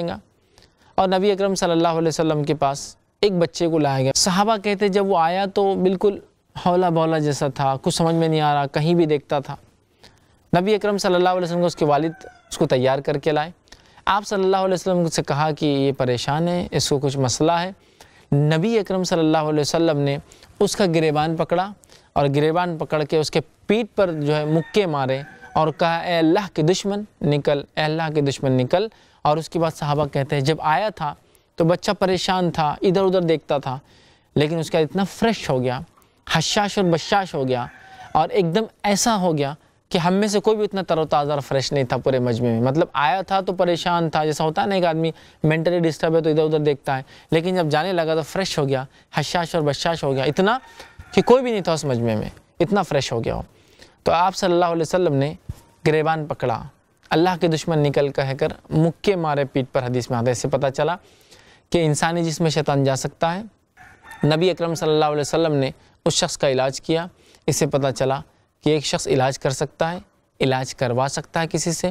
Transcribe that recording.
और नबी अकरम सल्लल्लाहु अलैहि वसल्लम के पास एक बच्चे को लाया गया सहाबा कहते जब वो आया तो बिल्कुल हौला बौला जैसा था कुछ समझ में नहीं आ रहा कहीं भी देखता था नबी अकरम सल्लल्लाहु अलैहि वसल्लम को उसके वालिद उसको तैयार करके लाए आप सल्लल्लाहु अलैहि वसल्लम से कहा कि ये परेशान है इसको कुछ मसला है नबी अकरम सल्लल्लाहु अलैहि वसल्लम ने उसका गिरेबान पकड़ा और गिरेबान पकड़ के उसके पीठ पर जो है मुक्के मारे और कहा अल्लाह के दुश्मन निकल अल्लाह के दुश्मन निकल और उसके बाद साहबा कहते हैं जब आया था तो बच्चा परेशान था इधर उधर देखता था लेकिन उसका इतना फ्रेश हो गया हशाश और बशाश हो गया और एकदम ऐसा हो गया कि हम में से कोई भी इतना तरोताज़ा और फ्रेश नहीं था पूरे मजमे में मतलब आया था तो परेशान था जैसा होता है ना एक आदमी मेंटली डिस्टर्ब है तो इधर उधर देखता है लेकिन जब जाने लगा तो फ्रेश हो गया हशाश और बशाश हो गया इतना कि कोई भी नहीं था उस मजमे में इतना फ्रेश हो गया हो तो आप सल्लल्लाहु अलैहि वसल्लम ने गिरबान पकड़ा अल्लाह के दुश्मन निकल कह कर मुक्के मारे पीठ पर हदीस में आते इससे पता चला कि इंसानी जिसमें शैतान जा सकता है नबी अक्रम सल्ला अलैहि ने उस शख्स का इलाज किया इससे पता चला कि एक शख्स इलाज कर सकता है इलाज करवा सकता है किसी से